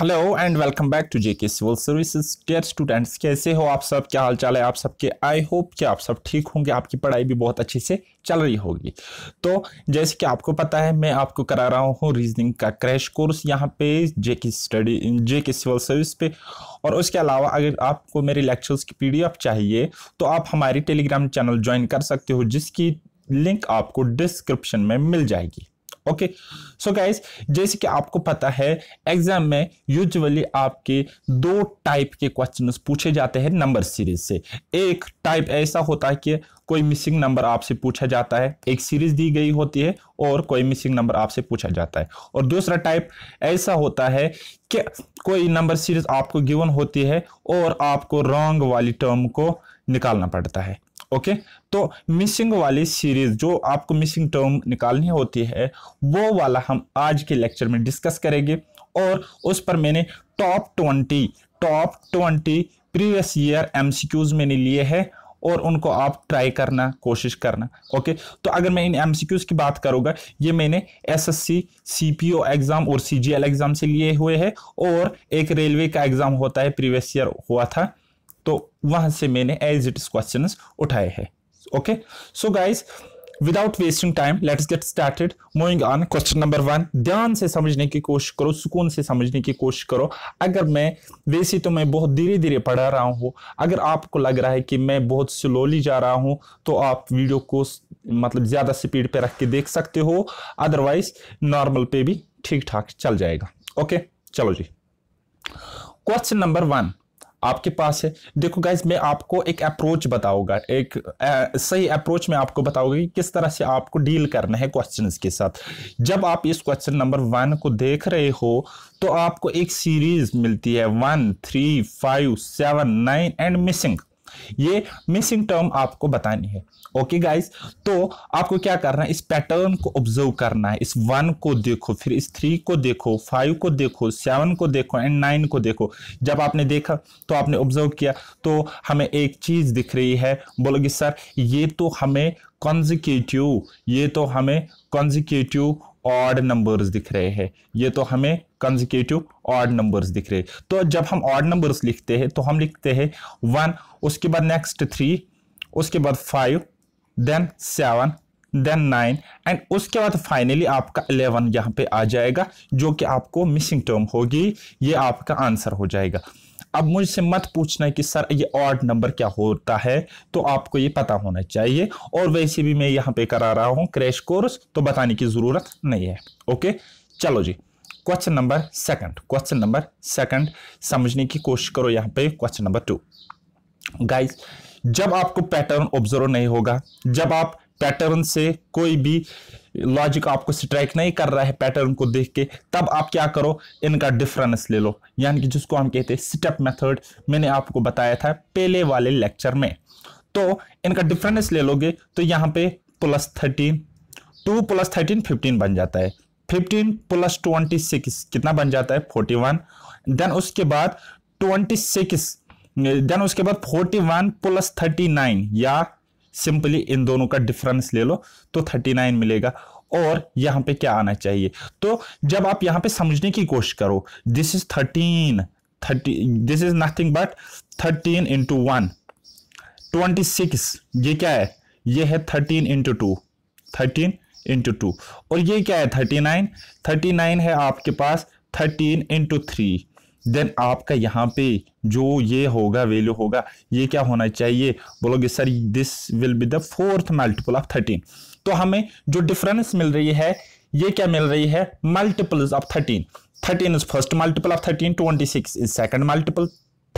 Hello and welcome back to JK civil services dear students कैसे हो आप सब क्या हाल चाल है आप सबके आई होप कि आप सब ठीक होंगे आपकी पढ़ाई भी बहुत अच्छे से चल रही होगी तो जैसे कि आपको पता है मैं आपको करा रहा हूँ रीजनिंग का क्रैश कोर्स यहाँ पे JK study JK civil service पे और उसके अलावा अगर आपको मेरे लेक्चर्स की पी चाहिए तो आप हमारी टेलीग्राम चैनल ज्वाइन कर सकते हो जिसकी लिंक आपको डिस्क्रिप्शन में मिल जाएगी ओके सो गाइज जैसे कि आपको पता है एग्जाम में यूजुअली आपके दो टाइप के क्वेश्चन पूछे जाते हैं नंबर सीरीज से एक टाइप ऐसा होता है कि कोई मिसिंग नंबर आपसे पूछा जाता है एक सीरीज दी गई होती है और कोई मिसिंग नंबर आपसे पूछा जाता है और दूसरा टाइप ऐसा होता है कि कोई नंबर सीरीज आपको गिवन होती है और आपको रॉन्ग वाली टर्म को निकालना पड़ता है ओके तो मिसिंग वाली सीरीज जो आपको मिसिंग टर्म निकालनी होती है वो वाला हम आज के लेक्चर में डिस्कस करेंगे और उस पर मैंने top twenty top twenty previous year MCQs मैंने लिए है और उनको आप ट्राई करना कोशिश करना ओके तो अगर मैं इन एम की बात करूंगा ये मैंने S S C C P O exam और सी जी एल एग्ज़ाम से लिए हुए है और एक रेलवे का एग्ज़ाम होता है प्रीवियस ईयर हुआ था तो वहां से मैंने एज इट इज क्वेश्चन उठाए हैं okay so guys without wasting time let's get started moving on question number one ध्यान से समझने की कोशिश करो सुकून से समझने की कोशिश करो अगर मैं वैसे तो मैं बहुत धीरे धीरे पढ़ा रहा हूँ अगर आपको लग रहा है कि मैं बहुत स्लोली जा रहा हूँ तो आप वीडियो को मतलब ज़्यादा स्पीड पे रख के देख सकते हो अदरवाइज नॉर्मल पे भी ठीक ठाक चल जाएगा ओके okay? चलो जी क्वेश्चन नंबर वन आपके पास है देखो गाइज मैं आपको एक अप्रोच बताऊंगा एक आ, सही अप्रोच मैं आपको बताऊंगा कि किस तरह से आपको डील करना है क्वेश्चंस के साथ जब आप इस क्वेश्चन नंबर वन को देख रहे हो तो आपको एक सीरीज मिलती है one three five seven nine and missing ये मिसिंग टर्म आपको बतानी है ओके गाइस तो आपको क्या करना है इस पैटर्न को ऑब्जर्व करना है इस वन को देखो फिर इस थ्री को देखो फाइव को देखो सेवन को देखो एंड नाइन को देखो जब आपने देखा तो आपने ऑब्जर्व किया तो हमें एक चीज़ दिख रही है बोलोगे सर ये तो हमें कॉन्जिक्यूटिव ये तो हमें कॉन्जिक्यूटिव ऑड नंबर्स दिख रहे हैं ये तो हमें कंजिकेटिव ऑड नंबर्स दिख रहे तो जब हम ऑड नंबर्स लिखते हैं तो हम लिखते हैं वन उसके बाद नेक्स्ट थ्री उसके बाद five then seven then nine and उसके बाद फाइनली आपका एलेवन यहाँ पे आ जाएगा जो कि आपको मिसिंग टर्म होगी ये आपका आंसर हो जाएगा अब मुझसे मत पूछना कि सर ये ऑर्ड नंबर क्या होता है तो आपको ये पता होना चाहिए और वैसे भी मैं यहाँ पे करा रहा हूँ क्रैश कोर्स तो बताने की ज़रूरत नहीं है ओके चलो जी question number second question number second समझने की कोशिश करो यहाँ पे क्वेश्चन नंबर टू गाइस जब आपको पैटर्न ऑब्जर्व नहीं होगा जब आप पैटर्न से कोई भी लॉजिक आपको स्ट्राइक नहीं कर रहा है पैटर्न को देख के तब आप क्या करो इनका डिफरेंस ले लो यानी कि जिसको हम कहते हैं स्टेप मेथड मैंने आपको बताया था पहले वाले लेक्चर में तो इनका डिफरेंस ले लोगे तो यहाँ पे plus thirteen two plus thirteen fifteen बन जाता है फिफ्टीन प्लस ट्वेंटी सिक्स कितना बन जाता है फोर्टी वन देन उसके बाद ट्वेंटी सिक्स देन उसके बाद forty one plus thirty nine या सिंपली इन दोनों का डिफरेंस ले लो तो 39 मिलेगा और यहां पे क्या आना चाहिए तो जब आप यहां पे समझने की कोशिश करो this is 13 thirty this is nothing but 13 into one twenty ये क्या है ये है 13 into two thirteen into two और ये क्या है 39 39 है आपके पास 13 इंटू थ्री देन आपका यहाँ पे जो ये होगा वैल्यू होगा ये क्या होना चाहिए बोलोगे sir this will be the fourth multiple of thirteen तो हमें जो डिफरेंस मिल रही है ये क्या मिल रही है multiples of thirteen thirteen is first multiple of thirteen twenty six is second multiple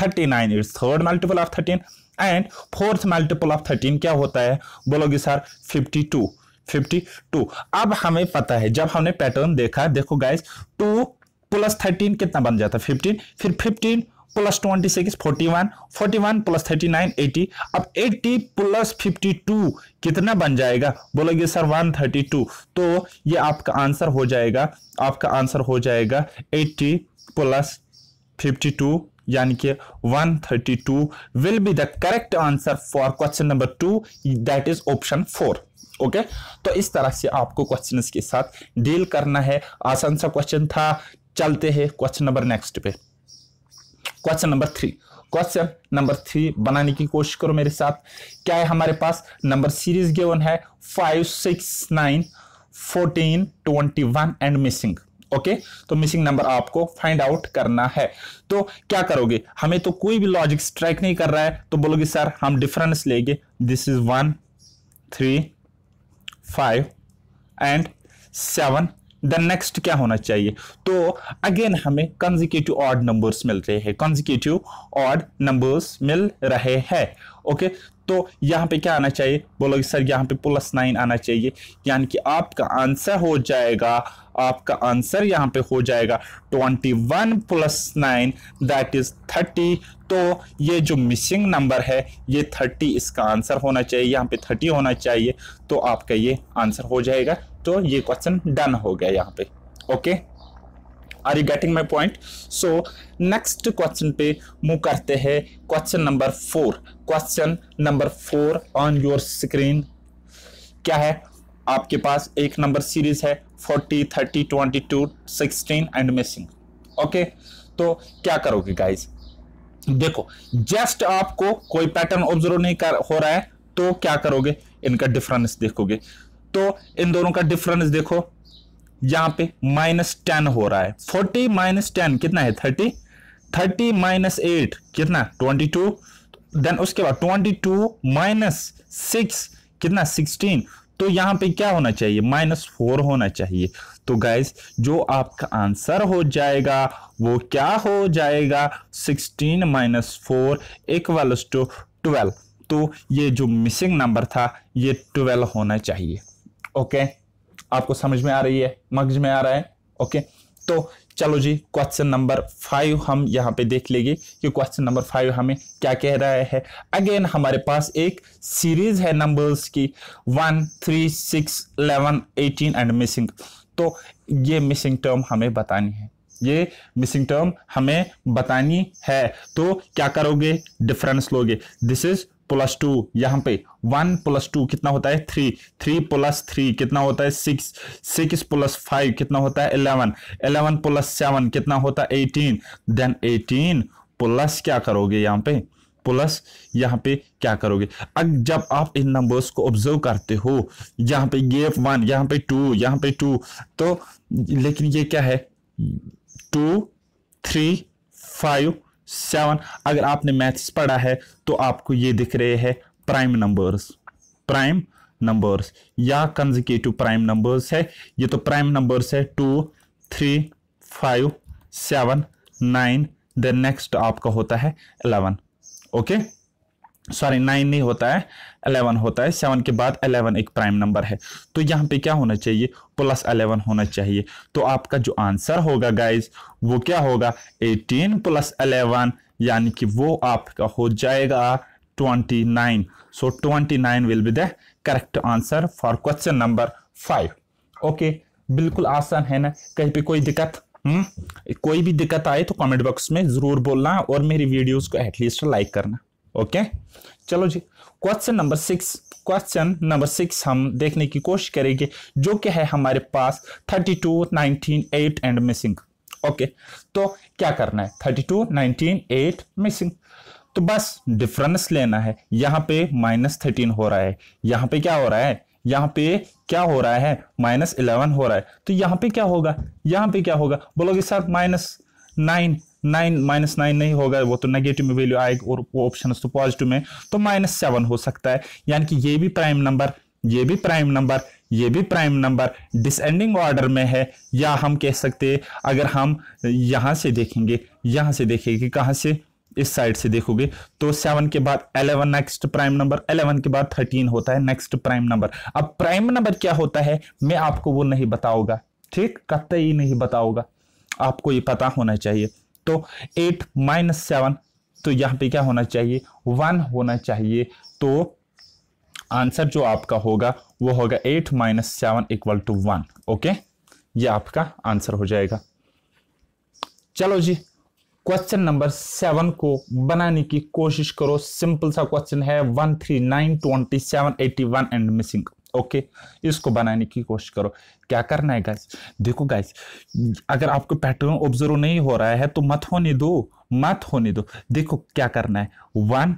thirty nine is third multiple of thirteen and fourth multiple of thirteen क्या होता है बोलोगे sir fifty two fifty two अब हमें पता है जब हमने पैटर्न देखा देखो गाइस टू प्लस थर्टीन कितना बन जाता है फिफ्टीन फिर fifteen plus twenty six forty one forty one plus thirty nine eighty अब एट्टी प्लस फिफ्टी टू कितना बन जाएगा बोलोगे सर वन थर्टी टू तो ये आपका आंसर हो जाएगा आपका आंसर हो जाएगा एट्टी प्लस फिफ्टी टू यानी कि 132 will be the correct answer for question number two that is option four okay तो इस तरह से आपको क्वेश्चंस के साथ डील करना है आसान सा क्वेश्चन था चलते हैं क्वेश्चन नंबर नेक्स्ट पे question number three question number three बनाने की कोशिश करो मेरे साथ क्या है हमारे पास नंबर सीरीज गेवन है five six nine fourteen twenty one and missing okay okay? तो मिसिंग नंबर आपको फाइंड आउट करना है तो क्या करोगे हमें तो कोई भी लॉजिक स्ट्राइक नहीं कर रहा है तो बोलोगे सर हम डिफरेंस लेंगे this is one three five and seven then next क्या होना चाहिए तो अगेन हमें कंजिकेटिव ऑड नंबर्स मिल रहे हैं कंजिकेटिव ऑड नंबर्स मिल रहे हैं ओके तो यहाँ पे क्या आना चाहिए बोलोगे सर यहाँ पे प्लस नाइन आना चाहिए यानी कि आपका आंसर हो जाएगा आपका आंसर यहाँ पे हो जाएगा twenty one plus nine that is thirty तो ये जो मिसिंग नंबर है ये थर्टी इसका आंसर होना चाहिए यहाँ पे थर्टी होना चाहिए तो आपका ये आंसर हो जाएगा तो ये क्वेश्चन डन हो गया यहाँ पे okay are you getting my point so next question पे मूव करते हैं question number four question number four on your screen क्या है आपके पास एक नंबर सीरीज है forty thirty twenty two sixteen and missing okay तो क्या करोगे गाइज देखो जस्ट आपको कोई पैटर्न ऑब्जर्व नहीं कर हो रहा है तो क्या करोगे इनका डिफरेंस देखोगे तो इन दोनों का डिफरेंस देखो यहां पे माइनस टेन हो रहा है फोर्टी माइनस टेन कितना है थर्टी थर्टी माइनस एट कितना ट्वेंटी टू देन उसके बाद ट्वेंटी टू माइनस सिक्स कितना सिक्सटीन तो यहां पे क्या होना चाहिए माइनस फोर होना चाहिए तो गाइज जो आपका आंसर हो जाएगा वो क्या हो जाएगा sixteen minus four equals to twelve तो ये जो मिसिंग नंबर था ये ट्वेल्व होना चाहिए ओके आपको समझ में आ रही है मगज में आ रहा है ओके तो चलो जी क्वेश्चन नंबर फाइव हम यहाँ पे देख लेंगे कि क्वेश्चन नंबर फाइव हमें क्या कह रहा है अगेन हमारे पास एक सीरीज है नंबर्स की one three six eleven eighteen and missing तो ये मिसिंग टर्म हमें बतानी है ये मिसिंग टर्म हमें बतानी है तो क्या करोगे डिफरेंस लोगे दिस इज प्लस टू यहाँ पे वन प्लस टू कितना होता है थ्री थ्री प्लस थ्री कितना होता है सिक्स सिक्स प्लस फाइव कितना होता है इलेवन इलेवन प्लस सेवन कितना होता है एटीन देन एटीन प्लस क्या करोगे यहाँ पे प्लस यहाँ पे क्या करोगे अब जब आप इन नंबर्स को ऑब्जर्व करते हो यहाँ पे ये वन यहाँ पे टू यहाँ पे टू तो लेकिन ये क्या है टू थ्री फाइव सेवन अगर आपने मैथ्स पढ़ा है तो आपको ये दिख रहे हैं प्राइम नंबर्स प्राइम नंबर्स या कंजिकेटिव प्राइम नंबर्स है ये तो प्राइम नंबर्स है two three five seven nine then next आपका होता है eleven okay okay? Sorry nine नहीं होता है अलेवन होता है सेवन के बाद अलेवन एक प्राइम नंबर है तो यहाँ पे क्या होना चाहिए प्लस अलेवन होना चाहिए तो आपका जो आंसर होगा गाइज वो क्या होगा एटीन प्लस अलेवन यानी कि वो आपका हो जाएगा twenty nine so twenty nine will be the correct answer for question number five okay बिल्कुल आसान है ना कहीं पे कोई दिक्कत हम्म कोई भी दिक्कत आए तो कमेंट बॉक्स में ज़रूर बोलना और मेरी वीडियोस को एटलीस्ट लाइक करना ओके चलो जी question number six question number six हम देखने की कोशिश करेंगे जो कि है हमारे पास thirty two nineteen eight and missing okay तो क्या करना है thirty two nineteen eight missing तो बस डिफरेंस लेना है यहाँ पे माइनस थर्टीन हो रहा है यहाँ पे क्या हो रहा है यहाँ पे क्या हो रहा है माइनस इलेवन हो रहा है तो यहाँ पे क्या होगा यहाँ पे क्या होगा बोलोगे sir minus nine nine minus nine नहीं होगा वो तो नेगेटिव में वैल्यू आएगी और वो ऑप्शन तो पॉजिटिव में तो माइनस सेवन हो सकता है यानी कि ये भी प्राइम नंबर ये भी प्राइम नंबर ये भी प्राइम नंबर डिसेंडिंग ऑर्डर में है या हम कह सकते हैं अगर हम यहाँ से देखेंगे यहाँ से देखेंगे कहाँ से इस साइड से देखोगे तो सेवन के बाद eleven next prime number eleven के बाद थर्टीन होता है नेक्स्ट प्राइम नंबर अब प्राइम नंबर क्या होता है मैं आपको वो नहीं बताऊंगा ठीक ही नहीं बताऊंगा आपको ये पता होना चाहिए तो एट माइनस सेवन तो यहाँ पे क्या होना चाहिए वन होना चाहिए तो आंसर जो आपका होगा वो होगा eight minus seven equal to one okay ये आपका आंसर हो जाएगा चलो जी क्वेश्चन नंबर सेवन को बनाने की कोशिश करो सिंपल सा क्वेश्चन है one three nine twenty seven eighty one and missing okay इसको बनाने की कोशिश करो क्या करना है गाइस देखो गाइस अगर आपको पैटर्न ऑब्जर्व नहीं हो रहा है तो मत होने दो मत होने दो देखो क्या करना है वन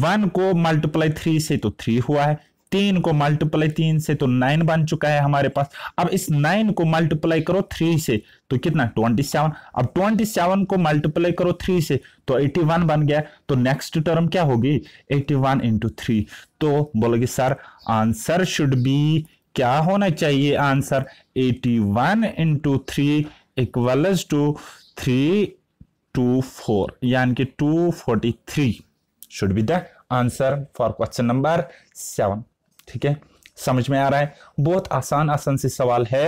वन को मल्टीप्लाई थ्री से तो थ्री हुआ है तीन को मल्टीप्लाई तीन से तो नाइन बन चुका है हमारे पास अब इस नाइन को मल्टीप्लाई करो थ्री से तो कितना ट्वेंटी सेवन अब ट्वेंटी सेवन को मल्टीप्लाई करो थ्री से तो एटी वन बन गया तो नेक्स्ट टर्म क्या होगी एटी वन इंटू थ्री तो बोलोगे सर आंसर शुड बी क्या होना चाहिए answer eighty one into three equals to three two four यानी कि two forty three should be the answer for question number seven ठीक है समझ में आ रहा है बहुत आसान आसान से सवाल है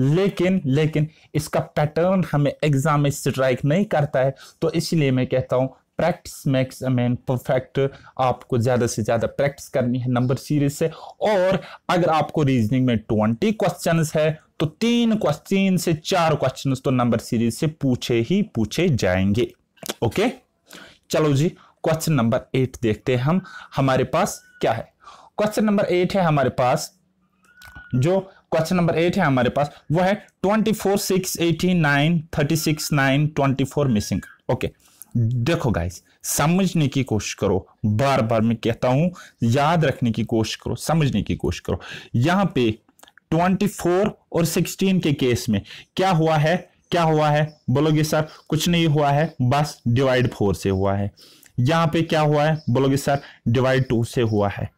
लेकिन लेकिन इसका पैटर्न हमें एग्जाम में स्ट्राइक नहीं करता है तो इसलिए मैं कहता हूँ practice makes a man perfect आपको ज़्यादा से ज़्यादा प्रैक्टिस करनी है नंबर सीरीज से और अगर आपको रीजनिंग में ट्वेंटी क्वेश्चन है तो तीन क्वेश्चन से चार क्वेश्चन तो नंबर सीरीज से पूछे ही पूछे जाएंगे ओके चलो जी क्वेश्चन नंबर एट देखते हैं हम हमारे पास क्या है क्वेश्चन नंबर एट है हमारे पास जो क्वेश्चन नंबर एट है हमारे पास वो है twenty four six eighty nine thirty six nine twenty four missing okay देखो गाइस समझने की कोशिश करो बार बार मैं कहता हूं याद रखने की कोशिश करो समझने की कोशिश करो यहां पे 24 और 16 के केस में क्या हुआ है क्या हुआ है बोलोगे सर कुछ नहीं हुआ है बस डिवाइड फोर से हुआ है यहां पे क्या हुआ है बोलोगे सर डिवाइड टू से हुआ है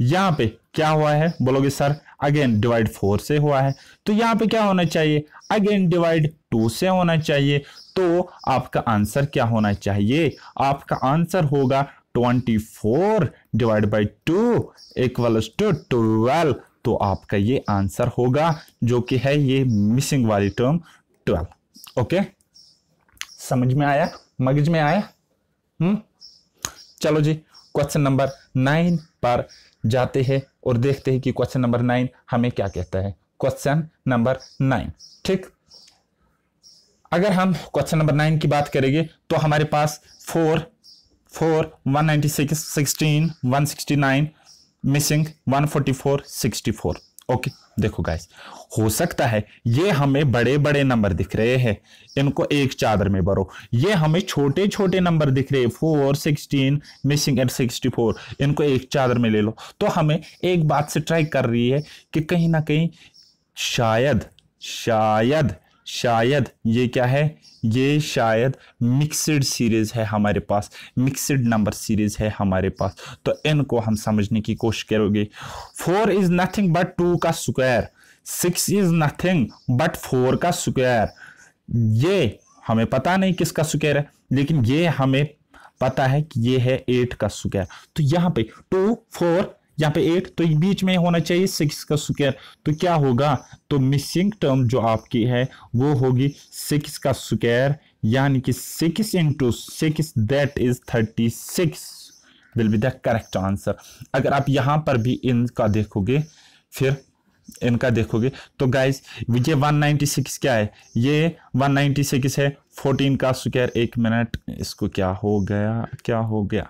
यहाँ पे क्या हुआ है बोलोगे सर अगेन डिवाइड फोर से हुआ है तो यहाँ पे क्या होना चाहिए अगेन डिवाइड टू से होना चाहिए तो आपका आंसर क्या होना चाहिए आपका आंसर होगा twenty four divide by two equals to twelve तो आपका ये आंसर होगा जो कि है ये मिसिंग वाली टर्म ट्वेल्व ओके समझ में आया मगज में आया हम्म चलो जी क्वेश्चन नंबर नाइन पर जाते हैं और देखते हैं कि क्वेश्चन नंबर नाइन हमें क्या कहता है क्वेश्चन नंबर नाइन ठीक अगर हम क्वेश्चन नंबर नाइन की बात करेंगे तो हमारे पास four four one ninety six sixteen one sixty nine missing one forty four sixty four okay देखो गाइस हो सकता है ये हमें बड़े बड़े नंबर दिख रहे हैं इनको एक चादर में भरो ये हमें छोटे छोटे नंबर दिख रहे हैं four sixteen missing eight sixty four इनको एक चादर में ले लो तो हमें एक बात से ट्राई कर रही है कि कहीं ना कहीं शायद शायद शायद ये क्या है ये शायद मिक्सड सीरीज़ है हमारे पास मिक्सड नंबर सीरीज़ है हमारे पास तो इनको हम समझने की कोशिश करोगे four is nothing but two का square six is nothing but four का स्क्वायर ये हमें पता नहीं किसका स्क्वायर है लेकिन ये हमें पता है कि ये है एट का स्क्वायर तो यहाँ पे टू फोर यहाँ पे एट तो बीच में होना चाहिए सिक्स का स्क्वायर तो क्या होगा तो मिसिंग टर्म जो आपकी है वो होगी सिक्स का स्क्वायर यानी कि six into six that is thirty six will be the correct answer अगर आप यहाँ पर भी इनका देखोगे फिर इनका देखोगे तो गाइज ये 196 क्या है ये 196 है 14 का स्क्वायर एक मिनट इसको क्या हो गया क्या हो गया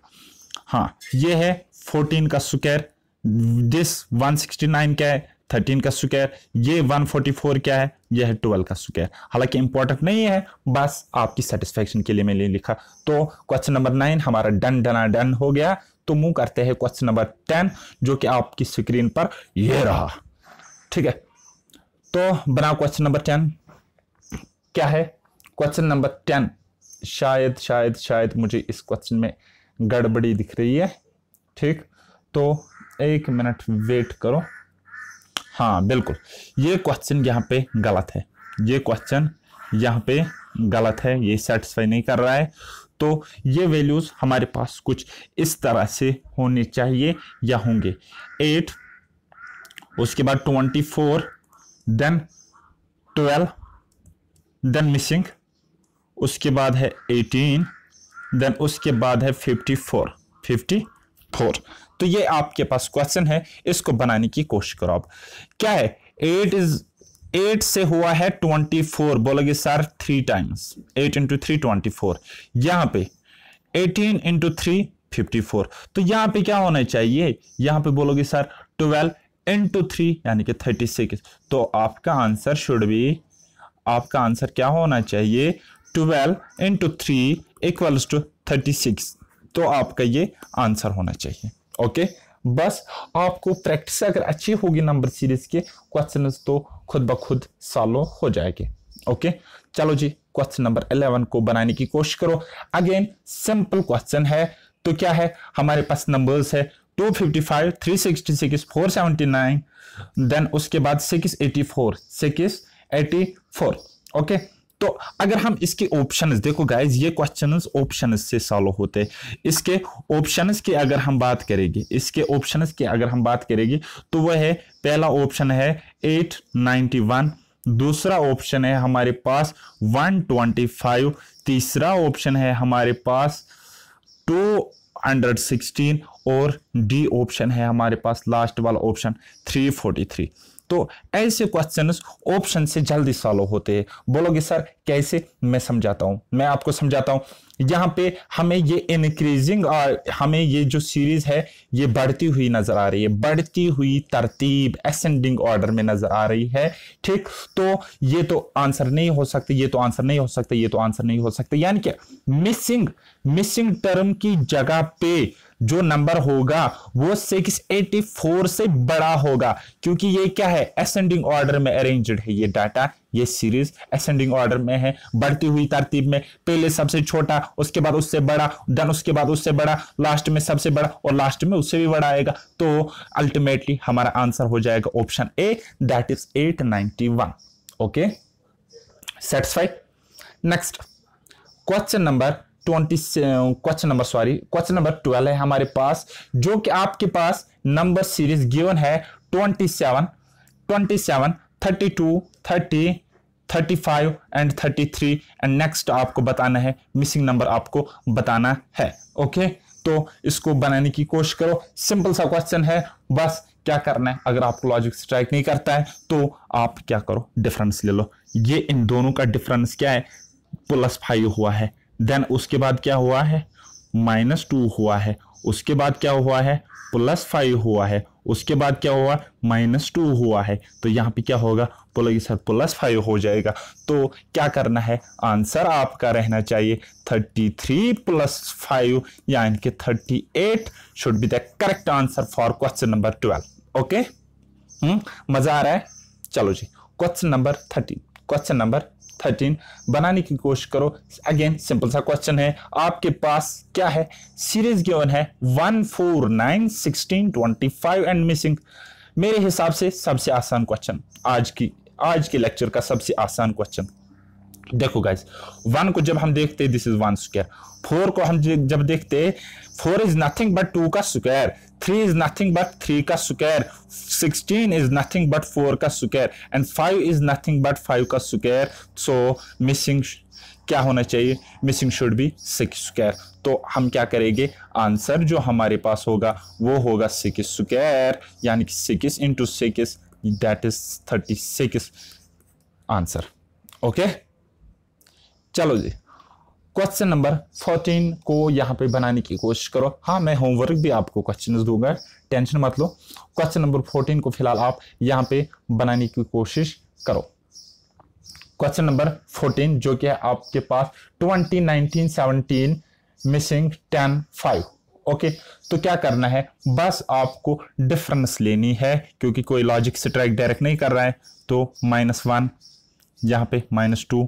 हाँ ये है 14 का स्क्वायर दिस 169 क्या है 13 का स्क्वायर ये 144 क्या है ये है 12 का स्क्वायर हालांकि इंपॉर्टेंट नहीं है बस आपकी सेटिस्फेक्शन के लिए मैंने लिखा तो क्वेश्चन नंबर नाइन हमारा डन डना डन हो गया तो मुंह करते हैं क्वेश्चन नंबर टेन जो कि आपकी स्क्रीन पर यह रहा ठीक है तो बना क्वेश्चन नंबर टेन क्या है क्वेश्चन नंबर टेन शायद शायद शायद मुझे इस क्वेश्चन में गड़बड़ी दिख रही है ठीक तो एक मिनट वेट करो हाँ बिल्कुल ये क्वेश्चन यहाँ पे गलत है ये क्वेश्चन यहाँ पे गलत है ये सेटिस्फाई नहीं कर रहा है तो ये वैल्यूज़ हमारे पास कुछ इस तरह से होने चाहिए या होंगे एट उसके बाद twenty four then twelve then missing उसके बाद है एटीन देन उसके बाद है फिफ्टी फोर फिफ्टी फोर तो ये आपके पास क्वेश्चन है इसको बनाने की कोशिश करो आप क्या है एट इज एट से हुआ है ट्वेंटी फोर बोलोगे sir three times eight into three twenty four यहां पे eighteen into three fifty four तो यहां पे क्या होना चाहिए यहां पे बोलोगे सर ट्वेल्व इंटू थ्री यानी कि थर्टी सिक्स तो आपका आंसर शुड बी आपका आंसर क्या होना चाहिए twelve into three equals to thirty six तो आपका ये आंसर होना चाहिए ओके बस आपको प्रैक्टिस अगर अच्छी होगी नंबर सीरीज के क्वेश्चन तो खुद ब खुद सॉल्व हो जाएंगे ओके चलो जी क्वेश्चन नंबर इलेवन को बनाने की कोशिश करो अगेन सिंपल क्वेश्चन है तो क्या है हमारे पास नंबर्स है 255, 366, 479, देन उसके बाद 684, 684, ओके okay? तो अगर हम इसके ऑप्शन देखो गाइज ये क्वेश्चन ऑप्शन से सॉल्व होते हैं इसके ऑप्शन की अगर हम बात करेंगे इसके ऑप्शन की अगर हम बात करेंगे तो वह है पहला ऑप्शन है एट नाइन्टी वन दूसरा ऑप्शन है हमारे पास वन ट्वेंटी फाइव तीसरा ऑप्शन है हमारे पास टू हंड्रेड सिक्सटीन और डी ऑप्शन है हमारे पास लास्ट वाला ऑप्शन थ्री फोर्टी थ्री तो ऐसे क्वेश्चन ऑप्शन से जल्दी सॉल्व होते हैं बोलोगे सर कैसे मैं समझाता हूं मैं आपको समझाता हूं यहां पे हमें ये इनक्रीजिंग और हमें ये जो सीरीज है ये बढ़ती हुई नजर आ रही है बढ़ती हुई तरतीब एसेंडिंग ऑर्डर में नजर आ रही है ठीक तो ये तो आंसर नहीं हो सकते ये तो आंसर नहीं हो सकते ये तो आंसर नहीं हो सकते यानी कि मिसिंग मिसिंग टर्म की जगह पे जो नंबर होगा वो 684 से बड़ा होगा क्योंकि ये क्या है असेंडिंग ऑर्डर में अरेंज्ड है ये डाटा ये सीरीज असेंडिंग ऑर्डर में है बढ़ती हुई तरतीब में पहले सबसे छोटा उसके बाद उससे बड़ा देन उसके बाद उससे बड़ा लास्ट में सबसे बड़ा और लास्ट में उससे भी बड़ा आएगा तो अल्टीमेटली हमारा आंसर हो जाएगा option A that is one okay satisfied next question number twenty question number sorry question number twelve है हमारे पास जो कि आपके पास नंबर सीरीज गिवन है twenty seven twenty seven thirty two thirty thirty five and thirty three and next आपको बताना है मिसिंग नंबर आपको बताना है ओके तो इसको बनाने की कोशिश करो सिंपल सा क्वेश्चन है बस क्या करना है अगर आपको लॉजिक स्ट्राइक नहीं करता है तो आप क्या करो डिफरेंस ले लो ये इन दोनों का डिफरेंस क्या है प्लस फाइव हुआ है देन उसके बाद क्या हुआ है माइनस टू हुआ है उसके बाद क्या हुआ है प्लस फाइव हुआ है उसके बाद क्या हुआ माइनस टू हुआ है तो यहाँ पे क्या होगा बोलोगे सर प्लस फाइव हो जाएगा तो क्या करना है आंसर आपका रहना चाहिए थर्टी थ्री प्लस फाइव यानी कि thirty eight should be the correct answer for question number twelve okay मज़ा आ रहा है चलो जी question number thirty question number thirteen बनाने की कोशिश करो अगेन सिंपल सा क्वेश्चन है आपके पास क्या है सीरीज गिवन है one four nine sixteen twenty five and missing मेरे हिसाब से सबसे आसान क्वेश्चन आज की आज के लेक्चर का सबसे आसान क्वेश्चन देखो गाइज वन को जब हम देखते this is one square four को हम जब देखते हैं four is nothing but two का square three is nothing but three का square sixteen is nothing but four का square and five is nothing but five का स्क्वायर सो मिसिंग क्या होना चाहिए missing should be six square तो हम क्या करेंगे आंसर जो हमारे पास होगा वो होगा सिक्स स्क्वायर यानी कि six into six that is thirty six answer okay चलो जी क्वेश्चन नंबर फोर्टीन को यहाँ पे बनाने की कोशिश करो हाँ मैं होमवर्क भी आपको क्वेश्चन दूंगा टेंशन मत लो क्वेश्चन नंबर फोर्टीन को फिलहाल आप यहाँ पे बनाने की कोशिश करो क्वेश्चन नंबर फोर्टीन जो कि है आपके पास twenty nineteen seventeen missing ten five okay तो क्या करना है बस आपको डिफरेंस लेनी है क्योंकि कोई लॉजिक स्ट्राइक डायरेक्ट नहीं कर रहा है तो माइनस वन यहाँ पे माइनस टू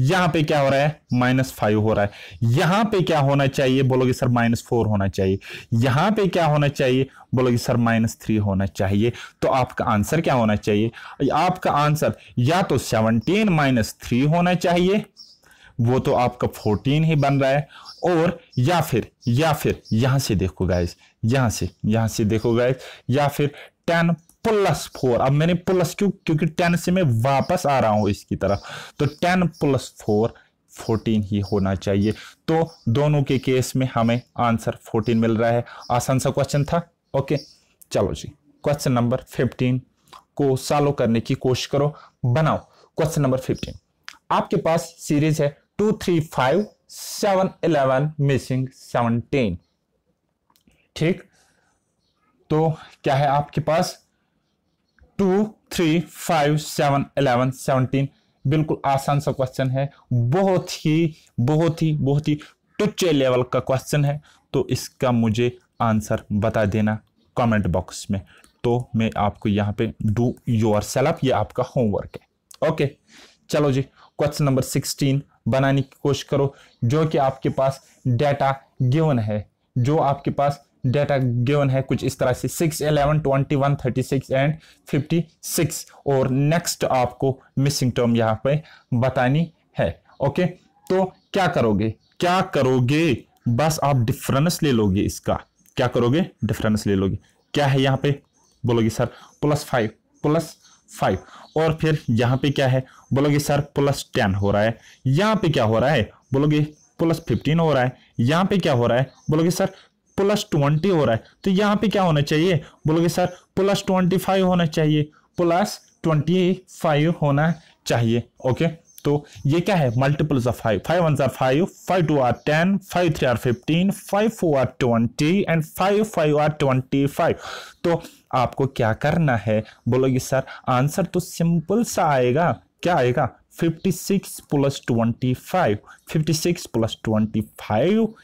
यहां पे क्या हो रहा है माइनस फाइव हो रहा है यहां पे क्या होना चाहिए बोलोगे सर माइनस फोर होना चाहिए यहां पे क्या होना चाहिए बोलोगे सर माइनस थ्री होना चाहिए तो आपका आंसर क्या होना चाहिए आपका आंसर या तो सेवनटीन माइनस थ्री होना चाहिए वो तो आपका फोर्टीन ही बन रहा है और या फिर या फिर यहां से देखो गाइस यहां से यहां से देखो गाइस या फिर टेन प्लस फोर अब मैंने प्लस क्यों क्योंकि टेन से मैं वापस आ रहा हूं इसकी तरफ तो टेन प्लस फोर फोर्टीन ही होना चाहिए तो दोनों के केस में हमें आंसर फोर्टीन मिल रहा है आसान सा क्वेश्चन था ओके चलो जी क्वेश्चन नंबर फिफ्टीन को सॉल्व करने की कोशिश करो बनाओ क्वेश्चन नंबर फिफ्टीन आपके पास सीरीज है two three five seven eleven missing seventeen ठीक तो क्या है आपके पास two three five seven eleven seventeen बिल्कुल आसान सा क्वेश्चन है बहुत ही बहुत ही बहुत ही टुच्चे लेवल का क्वेश्चन है तो इसका मुझे आंसर बता देना कमेंट बॉक्स में तो मैं आपको यहाँ पे डू योर सेलअप ये आपका होमवर्क है ओके चलो जी क्वेश्चन नंबर सिक्सटीन बनाने की कोशिश करो जो कि आपके पास डेटा गिवन है जो आपके पास डेटा गिवन है कुछ इस तरह से six eleven twenty one thirty six and fifty six और नेक्स्ट आपको मिसिंग टर्म यहाँ पे बतानी है ओके तो क्या करोगे क्या करोगे बस आप डिफरेंस ले लोगे इसका क्या करोगे डिफरेंस ले लोगे क्या है यहाँ पे बोलोगे sir plus five plus five और फिर यहाँ पे क्या है बोलोगे सर प्लस टेन हो रहा है यहाँ पे क्या हो रहा है बोलोगे प्लस फिफ्टीन हो रहा है यहाँ पे क्या हो रहा है बोलोगे सर प्लस ट्वेंटी हो रहा है तो यहाँ पे क्या होना चाहिए बोलोगे सर प्लस ट्वेंटी फाइव होना चाहिए प्लस ट्वेंटी फाइव होना चाहिए ओके तो ये क्या है multiples of five five one are five five two are ten five three are fifteen five four are twenty and five five are twenty five तो आपको क्या करना है बोलोगे सर आंसर तो सिंपल सा आएगा क्या आएगा 56 six plus twenty five fifty six plus twenty five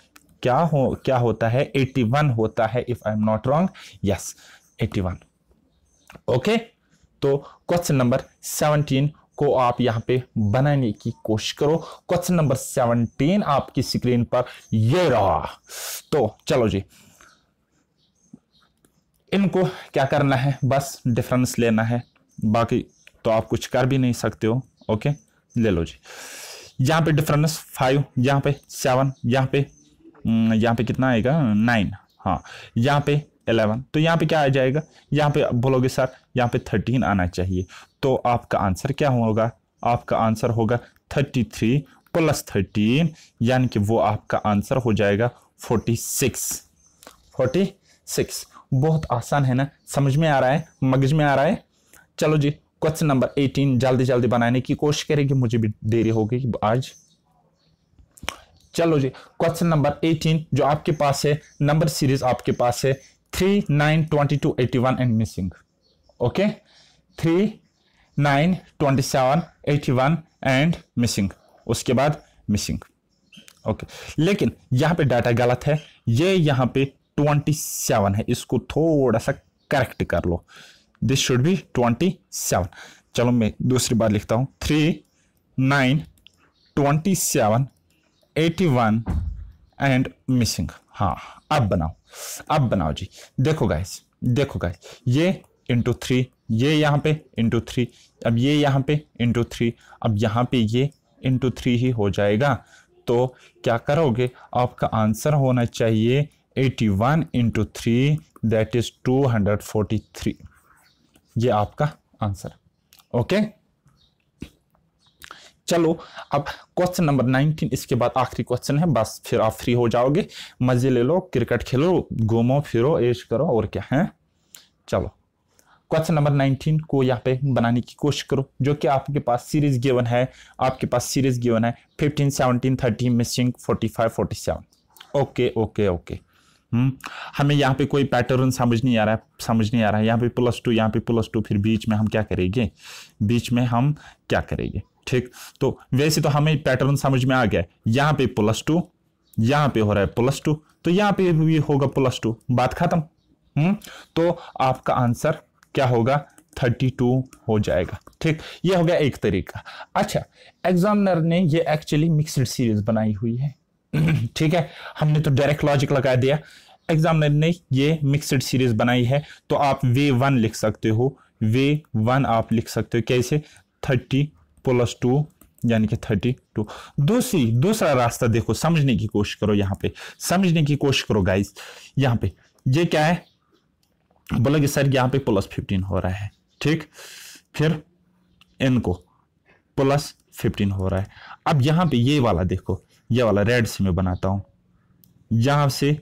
क्या हो क्या होता है 81 होता है if I am not wrong yes 81 okay तो क्वेश्चन नंबर 17 को आप यहां पे बनाने की कोशिश करो क्वेश्चन नंबर 17 आपकी स्क्रीन पर ये रहा तो चलो जी इनको क्या करना है बस डिफरेंस लेना है बाकी तो आप कुछ कर भी नहीं सकते हो ओके ले लो जी यहां पे डिफरेंस फाइव यहां पे सेवन यहां पे हम्म, यहाँ पे कितना आएगा नाइन हाँ यहाँ पे एलेवन तो यहाँ पे क्या आ जाएगा यहाँ पे बोलोगे सर यहाँ पे थर्टीन आना चाहिए तो आपका आंसर क्या होगा आपका आंसर होगा थर्टी थ्री प्लस थर्टीन यानी कि वो आपका आंसर हो जाएगा फोर्टी सिक्स फोर्टी सिक्स बहुत आसान है ना समझ में आ रहा है मगज में आ रहा है चलो जी क्वेश्चन नंबर एटीन जल्दी जल्दी बनाने की कोशिश करेगी मुझे भी देरी होगी आज चलो जी क्वेश्चन नंबर 18 जो आपके पास है नंबर सीरीज आपके पास है three nine twenty two eighty one and missing okay three nine twenty seven eighty one and missing उसके बाद मिसिंग ओके लेकिन यहाँ पे डाटा गलत है ये यहाँ पे ट्वेंटी सेवन है इसको थोड़ा सा करेक्ट कर लो this should be twenty seven चलो मैं दूसरी बार लिखता हूँ three nine twenty seven eighty one and missing हाँ अब बनाओ अब बनाओ जी देखो गाइस देखो गाइस ये इंटू थ्री ये यहाँ पे इंटू थ्री अब ये यहाँ पे इंटू थ्री अब यहाँ पे ये इंटू थ्री ही हो जाएगा तो क्या करोगे आपका आंसर होना चाहिए eighty one into three that is two hundred forty three ये आपका आंसर ओके okay? चलो अब क्वेश्चन नंबर नाइनटीन इसके बाद आखिरी क्वेश्चन है बस फिर आप फ्री हो जाओगे मजे ले लो क्रिकेट खेलो घूमो फिरो ऐश करो और क्या है चलो क्वेश्चन नंबर नाइनटीन को यहाँ पे बनाने की कोशिश करो जो कि आपके पास सीरीज गिवन है आपके पास सीरीज गिवन है fifteen seventeen thirty missing forty five forty seven okay okay okay हमें यहाँ पे कोई पैटर्न समझ नहीं आ रहा है समझ नहीं आ रहा है यहाँ पे प्लस टू यहाँ पे प्लस टू फिर बीच में हम क्या करेंगे बीच में हम क्या करेंगे ठीक तो वैसे तो हमें पैटर्न समझ में आ गया यहाँ पे प्लस टू यहाँ पे हो रहा है प्लस टू तो यहाँ पे भी होगा प्लस टू बात खत्म हम्म तो आपका आंसर क्या होगा थर्टी टू हो जाएगा ठीक ये हो गया एक तरीका अच्छा एग्जामिनर ने ये एक्चुअली मिक्सड सीरीज बनाई हुई है ठीक है हमने तो डायरेक्ट लॉजिक लगा दिया एग्जामिनर ने ये मिक्सड सीरीज बनाई है तो आप वे वन लिख सकते हो वे वन आप लिख सकते हो कैसे थर्टी प्लस टू यानी कि थर्टी टू दूसरी दूसरा रास्ता देखो समझने की कोशिश करो यहाँ पे समझने की कोशिश करो गाइस यहाँ पे ये क्या है बोला कि सर यहाँ पे प्लस फिफ्टीन हो रहा है ठीक फिर इनको प्लस फिफ्टीन हो रहा है अब यहाँ पे ये वाला देखो ये वाला रेड से मैं बनाता हूँ यहाँ से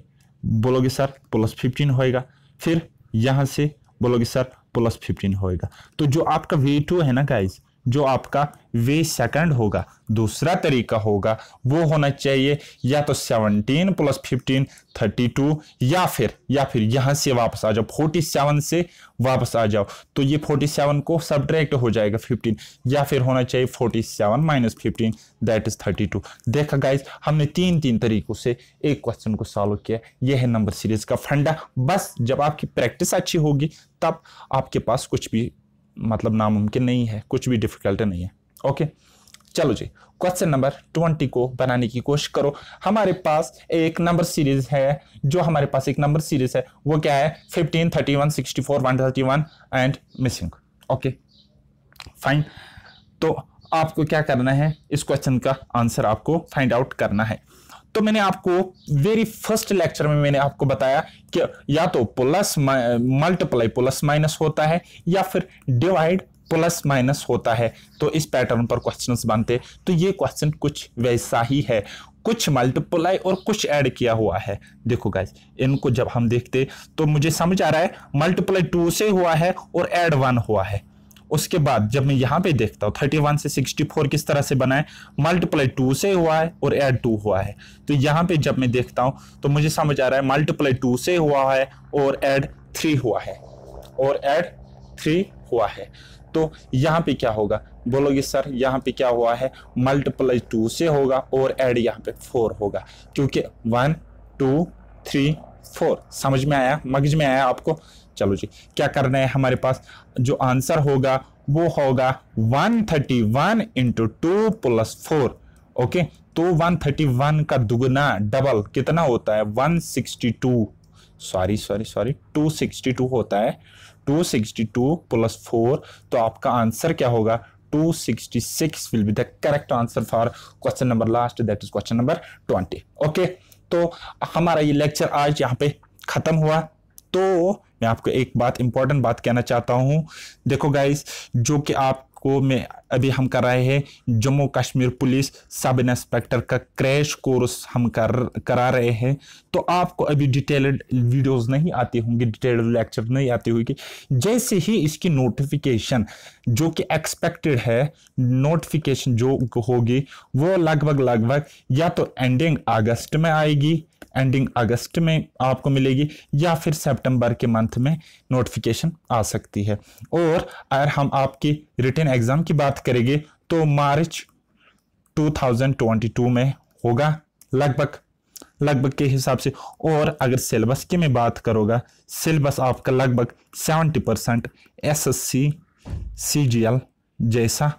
बोलोगे सर प्लस फिफ्टीन होएगा फिर यहाँ से बोलोगे सर प्लस फिफ्टीन होएगा तो जो आपका वी टू है ना गाइज जो आपका वे सेकंड होगा दूसरा तरीका होगा वो होना चाहिए या तो seventeen plus fifteen thirty two या फिर या फिर यहाँ से वापस आ जाओ फोर्टी सेवन से वापस आ जाओ तो ये फोर्टी सेवन को सब्ट्रैक्ट हो जाएगा फिफ्टीन या फिर होना चाहिए forty seven minus fifteen that is thirty two देखा गाइज हमने तीन तीन तरीकों से एक क्वेश्चन को सॉल्व किया यह है नंबर सीरीज का फंडा बस जब आपकी प्रैक्टिस अच्छी होगी तब आपके पास कुछ भी मतलब नामुमकिन नहीं है कुछ भी डिफ़िकल्ट नहीं है ओके चलो जी क्वेश्चन नंबर ट्वेंटी को बनाने की कोशिश करो हमारे पास एक नंबर सीरीज है जो हमारे पास एक नंबर सीरीज है वो क्या है fifteen thirty one sixty four one thirty one and missing okay fine तो आपको क्या करना है इस क्वेश्चन का आंसर आपको फाइंड आउट करना है तो मैंने आपको वेरी फर्स्ट लेक्चर में मैंने आपको बताया कि या तो प्लस मल्टीप्लाई प्लस माइनस होता है या फिर डिवाइड प्लस माइनस होता है तो इस पैटर्न पर क्वेश्चंस बनते तो ये क्वेश्चन कुछ वैसा ही है कुछ मल्टीप्लाई और कुछ ऐड किया हुआ है देखो गाइज इनको जब हम देखते तो मुझे समझ आ रहा है मल्टीप्लाई टू से हुआ है और ऐड वन हुआ है उसके बाद जब मैं यहाँ पे देखता हूँ थर्टी वन से सिक्सटी फोर किस तरह से बनाए मल्टीप्लाई टू से हुआ है और एड टू हुआ है तो यहाँ पे जब मैं देखता हूँ तो मुझे समझ आ रहा है मल्टीप्लाई टू से हुआ है और एड थ्री हुआ है और एड थ्री हुआ है तो यहाँ पे क्या होगा बोलोगे सर यहाँ पे क्या हुआ है मल्टीप्लाई टू से होगा और एड यहाँ पे फोर होगा क्योंकि वन टू थ्री फोर समझ में आया मगज में आया आपको चलो जी क्या करना है हमारे पास जो आंसर होगा वो होगा 131 thirty one into two plus four okay तो 131 का दुगना डबल कितना होता है 162 sixty two sorry sorry sorry two sixty two होता है 262 सिक्सटी टू प्लस फोर तो आपका आंसर क्या होगा 266 will be the correct answer for question number last that is question number 20 okay okay तो हमारा ये लेक्चर आज यहाँ पे ख़त्म हुआ तो मैं आपको एक बात इंपॉर्टेंट बात कहना चाहता हूँ देखो गाइस जो कि आपको मैं अभी हम कर रहे हैं Jammu Kashmir police sub inspector का क्रैश कोर्स हम कर करा रहे हैं तो आपको अभी डिटेल्ड वीडियोस नहीं आती होंगे डिटेल्ड लेक्चर नहीं आती होंगे जैसे ही इसकी नोटिफिकेशन जो कि एक्सपेक्टेड है नोटिफिकेशन जो होगी वो लगभग लगभग या तो एंडिंग अगस्त में आएगी एंडिंग अगस्त में आपको मिलेगी या फिर सितंबर के मंथ में नोटिफिकेशन आ सकती है और अगर हम आपकी रिटर्न एग्ज़ाम की बात करेंगे तो मार्च 2022 में होगा लगभग लगभग के हिसाब से और अगर सिलेबस की मैं बात करूँगा सिलेबस आपका लगभग 70 परसेंट एस एस जैसा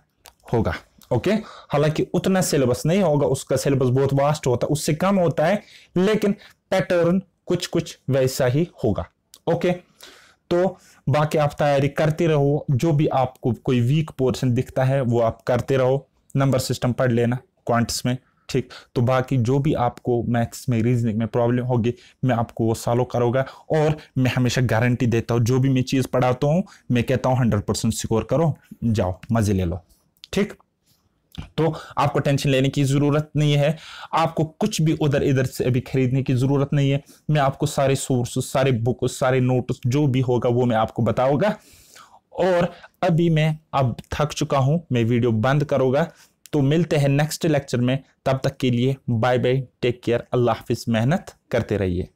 होगा ओके हालांकि उतना सिलेबस नहीं होगा उसका सिलेबस बहुत वास्ट होता है उससे कम होता है लेकिन पैटर्न कुछ कुछ वैसा ही होगा ओके तो बाकी आप तैयारी करते रहो जो भी आपको कोई वीक पोर्शन दिखता है वो आप करते रहो नंबर सिस्टम पढ़ लेना क्वांट्स में ठीक तो बाकी जो भी आपको मैथ्स में रीजनिंग में प्रॉब्लम होगी मैं आपको वो सॉल्व करूँगा और मैं हमेशा गारंटी देता हूँ जो भी मैं चीज़ पढ़ाता हूँ मैं कहता हूँ हंड्रेड परसेंट स्कोर करो जाओ मज़े ले लो ठीक तो आपको टेंशन लेने की ज़रूरत नहीं है आपको कुछ भी उधर इधर से अभी खरीदने की ज़रूरत नहीं है मैं आपको सारे सोर्स सारे बुक सारे नोट्स जो भी होगा वो मैं आपको बताऊंगा और अभी मैं अब थक चुका हूं मैं वीडियो बंद करूंगा तो मिलते हैं नेक्स्ट लेक्चर में तब तक के लिए बाय बाय टेक केयर अल्लाह हाफिज़ मेहनत करते रहिए